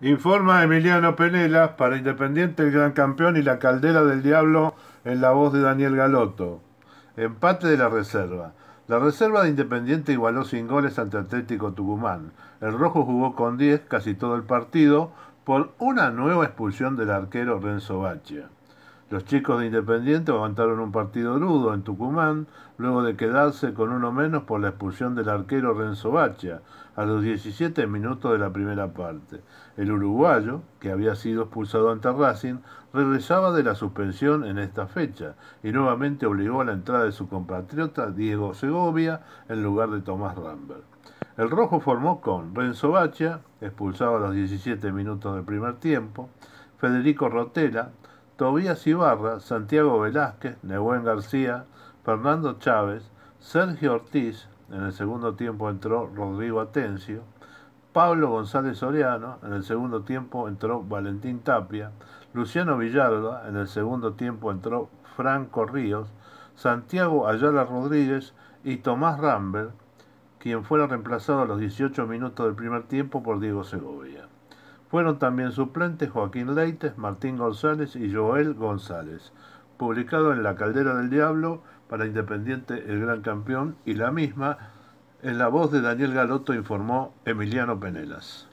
Informa Emiliano Penela para Independiente el Gran Campeón y la Caldera del Diablo en la voz de Daniel Galotto. Empate de la reserva. La reserva de Independiente igualó sin goles ante Atlético Tucumán. El Rojo jugó con 10 casi todo el partido por una nueva expulsión del arquero Renzo Baccia. Los chicos de Independiente aguantaron un partido rudo en Tucumán, luego de quedarse con uno menos por la expulsión del arquero Renzo Bacha, a los 17 minutos de la primera parte. El uruguayo, que había sido expulsado ante Racing, regresaba de la suspensión en esta fecha y nuevamente obligó a la entrada de su compatriota Diego Segovia en lugar de Tomás Rambert. El rojo formó con Renzo Bacha, expulsado a los 17 minutos del primer tiempo, Federico Rotela, Tobías Ibarra, Santiago Velázquez, Nehuen García, Fernando Chávez, Sergio Ortiz, en el segundo tiempo entró Rodrigo Atencio, Pablo González oreano en el segundo tiempo entró Valentín Tapia, Luciano Villalba, en el segundo tiempo entró Franco Ríos, Santiago Ayala Rodríguez y Tomás Rambert, quien fuera reemplazado a los 18 minutos del primer tiempo por Diego Segovia. Fueron también suplentes Joaquín Leites, Martín González y Joel González. Publicado en La Caldera del Diablo para Independiente El Gran Campeón y la misma, en la voz de Daniel Galoto informó Emiliano Penelas.